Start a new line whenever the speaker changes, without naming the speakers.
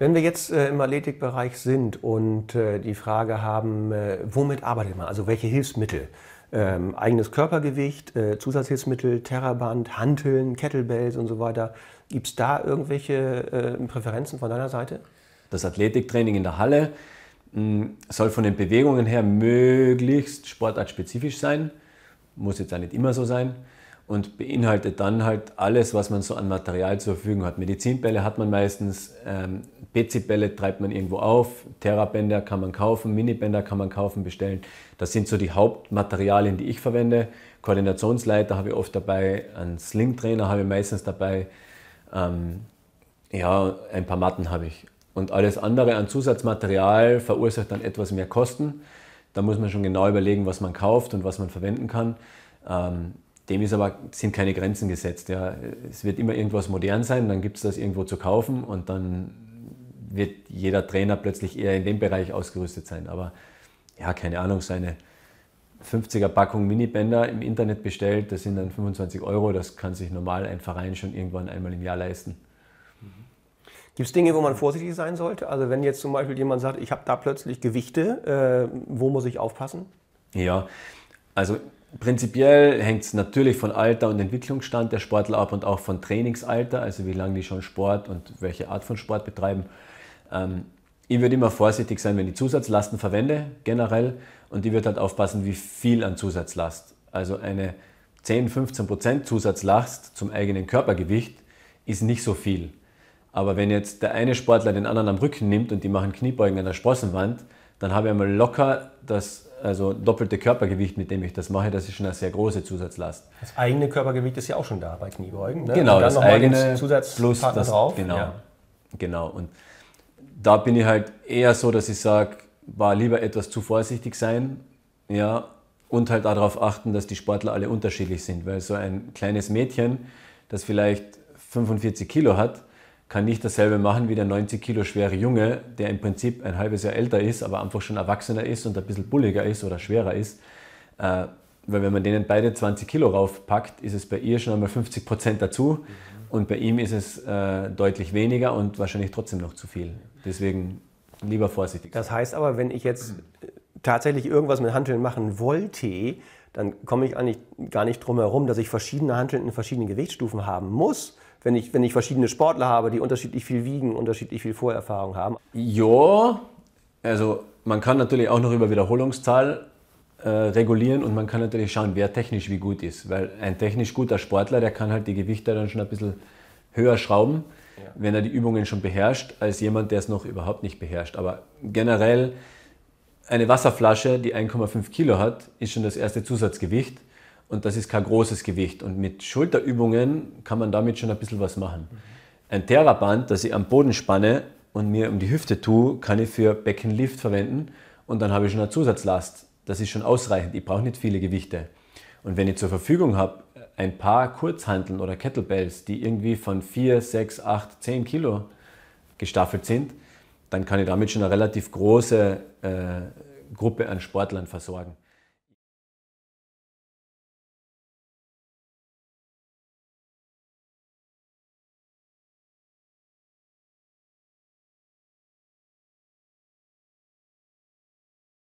Wenn wir jetzt äh, im Athletikbereich sind und äh, die Frage haben, äh, womit arbeitet man? Also welche Hilfsmittel? Ähm, eigenes Körpergewicht, äh, Zusatzhilfsmittel, Terraband, Hanteln, Kettlebells und so weiter. Gibt es da irgendwelche äh, Präferenzen von deiner Seite?
Das Athletiktraining in der Halle mh, hm, soll von den Bewegungen her möglichst sportartspezifisch sein. Muss jetzt ja nicht immer so sein und beinhaltet dann halt alles, was man so an Material zur Verfügung hat. Medizinbälle hat man meistens, ähm, PC-Bälle treibt man irgendwo auf, Terrabänder kann man kaufen, Minibänder kann man kaufen, bestellen. Das sind so die Hauptmaterialien, die ich verwende. Koordinationsleiter habe ich oft dabei, einen Slingtrainer habe ich meistens dabei, ähm, ja, ein paar Matten habe ich. Und alles andere an Zusatzmaterial verursacht dann etwas mehr Kosten. Da muss man schon genau überlegen, was man kauft und was man verwenden kann. Ähm, dem ist aber, sind keine Grenzen gesetzt. Ja. Es wird immer irgendwas modern sein, dann gibt es das irgendwo zu kaufen und dann wird jeder Trainer plötzlich eher in dem Bereich ausgerüstet sein. Aber ja, keine Ahnung, seine 50er Packung Minibänder im Internet bestellt, das sind dann 25 Euro, das kann sich normal ein Verein schon irgendwann einmal im Jahr leisten. Mhm.
Gibt es Dinge, wo man vorsichtig sein sollte? Also wenn jetzt zum Beispiel jemand sagt, ich habe da plötzlich Gewichte, äh, wo muss ich aufpassen?
Ja, also Prinzipiell hängt es natürlich von Alter und Entwicklungsstand der Sportler ab und auch von Trainingsalter, also wie lange die schon Sport und welche Art von Sport betreiben. Ähm, ich würde immer vorsichtig sein, wenn ich Zusatzlasten verwende, generell, und ich würde halt aufpassen, wie viel an Zusatzlast. Also eine 10-15% Zusatzlast zum eigenen Körpergewicht ist nicht so viel. Aber wenn jetzt der eine Sportler den anderen am Rücken nimmt und die machen Kniebeugen an der Sprossenwand, dann habe ich einmal locker das also doppelte Körpergewicht, mit dem ich das mache, das ist schon eine sehr große Zusatzlast.
Das eigene Körpergewicht ist ja auch schon da bei Kniebeugen. Ne? Genau, das eigene plus das drauf. Genau, ja.
genau. Und da bin ich halt eher so, dass ich sage, war lieber etwas zu vorsichtig sein, ja, und halt darauf achten, dass die Sportler alle unterschiedlich sind, weil so ein kleines Mädchen, das vielleicht 45 Kilo hat, kann nicht dasselbe machen wie der 90 Kilo schwere Junge, der im Prinzip ein halbes Jahr älter ist, aber einfach schon erwachsener ist und ein bisschen bulliger ist oder schwerer ist. Äh, weil wenn man denen beide 20 Kilo raufpackt, ist es bei ihr schon einmal 50 Prozent dazu und bei ihm ist es
äh, deutlich weniger und wahrscheinlich trotzdem noch zu viel. Deswegen lieber vorsichtig. Das heißt aber, wenn ich jetzt äh, tatsächlich irgendwas mit Hanteln machen wollte, dann komme ich eigentlich gar nicht drum herum, dass ich verschiedene Hanteln in verschiedenen Gewichtsstufen haben muss wenn ich, wenn ich verschiedene Sportler habe, die unterschiedlich viel wiegen, unterschiedlich viel Vorerfahrung haben? Ja, also
man kann natürlich auch noch über Wiederholungszahl äh, regulieren und man kann natürlich schauen, wer technisch wie gut ist. Weil ein technisch guter Sportler, der kann halt die Gewichte dann schon ein bisschen höher schrauben, ja. wenn er die Übungen schon beherrscht, als jemand, der es noch überhaupt nicht beherrscht. Aber generell eine Wasserflasche, die 1,5 Kilo hat, ist schon das erste Zusatzgewicht. Und das ist kein großes Gewicht. Und mit Schulterübungen kann man damit schon ein bisschen was machen. Ein Theraband, das ich am Boden spanne und mir um die Hüfte tue, kann ich für Beckenlift verwenden. Und dann habe ich schon eine Zusatzlast. Das ist schon ausreichend. Ich brauche nicht viele Gewichte. Und wenn ich zur Verfügung habe, ein paar Kurzhanteln oder Kettlebells, die irgendwie von 4, 6, 8, 10 Kilo gestaffelt sind, dann kann ich damit schon eine relativ große äh, Gruppe an Sportlern versorgen.